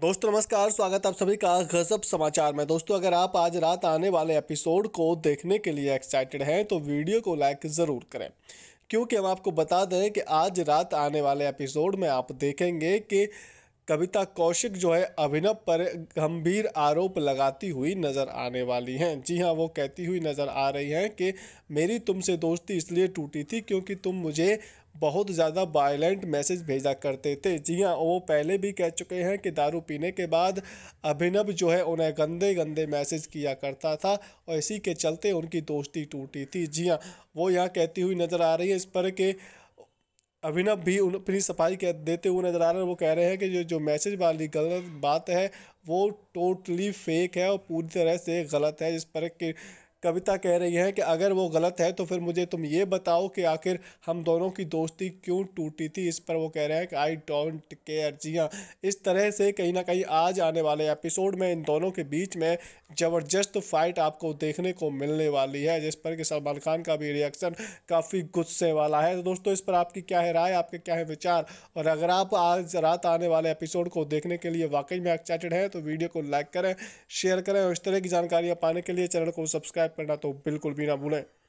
दोस्तों नमस्कार स्वागत आप सभी का गजब समाचार में दोस्तों अगर आप आज रात आने वाले एपिसोड को देखने के लिए एक्साइटेड हैं तो वीडियो को लाइक ज़रूर करें क्योंकि हम आपको बता दें कि आज रात आने वाले एपिसोड में आप देखेंगे कि कविता कौशिक जो है अभिनव पर गंभीर आरोप लगाती हुई नज़र आने वाली हैं जी हाँ वो कहती हुई नज़र आ रही हैं कि मेरी तुमसे दोस्ती इसलिए टूटी थी क्योंकि तुम मुझे बहुत ज़्यादा वायलेंट मैसेज भेजा करते थे जी हाँ वो पहले भी कह चुके हैं कि दारू पीने के बाद अभिनव जो है उन्हें गंदे गंदे मैसेज किया करता था और इसी के चलते उनकी दोस्ती टूटी थी जी हाँ वो यहाँ कहती हुई नज़र आ रही है इस पर कि अभिनव भी उन अपनी सफाई कह देते हुए नज़र आ रहे हैं वो कह रहे हैं कि जो जो मैसेज वाली गलत बात है वो टोटली फेक है और पूरी तरह से गलत है जिस पर कि कविता कह रही है कि अगर वो गलत है तो फिर मुझे तुम ये बताओ कि आखिर हम दोनों की दोस्ती क्यों टूटी थी इस पर वो कह रहे हैं कि आई डोंट केयर जी हाँ इस तरह से कहीं ना कहीं आज आने वाले एपिसोड में इन दोनों के बीच में ज़बरदस्त फाइट आपको देखने को मिलने वाली है जिस पर कि सलमान खान का भी रिएक्शन काफ़ी गुस्से वाला है तो दोस्तों इस पर आपकी क्या है राय आपके क्या है विचार और अगर आप आज रात आने वाले एपिसोड को देखने के लिए वाकई में एक्साइटेड हैं तो वीडियो को लाइक करें शेयर करें और इस तरह की जानकारियाँ पाने के लिए चैनल को सब्सक्राइब याद करना तो बिल्कुल भी ना भूलें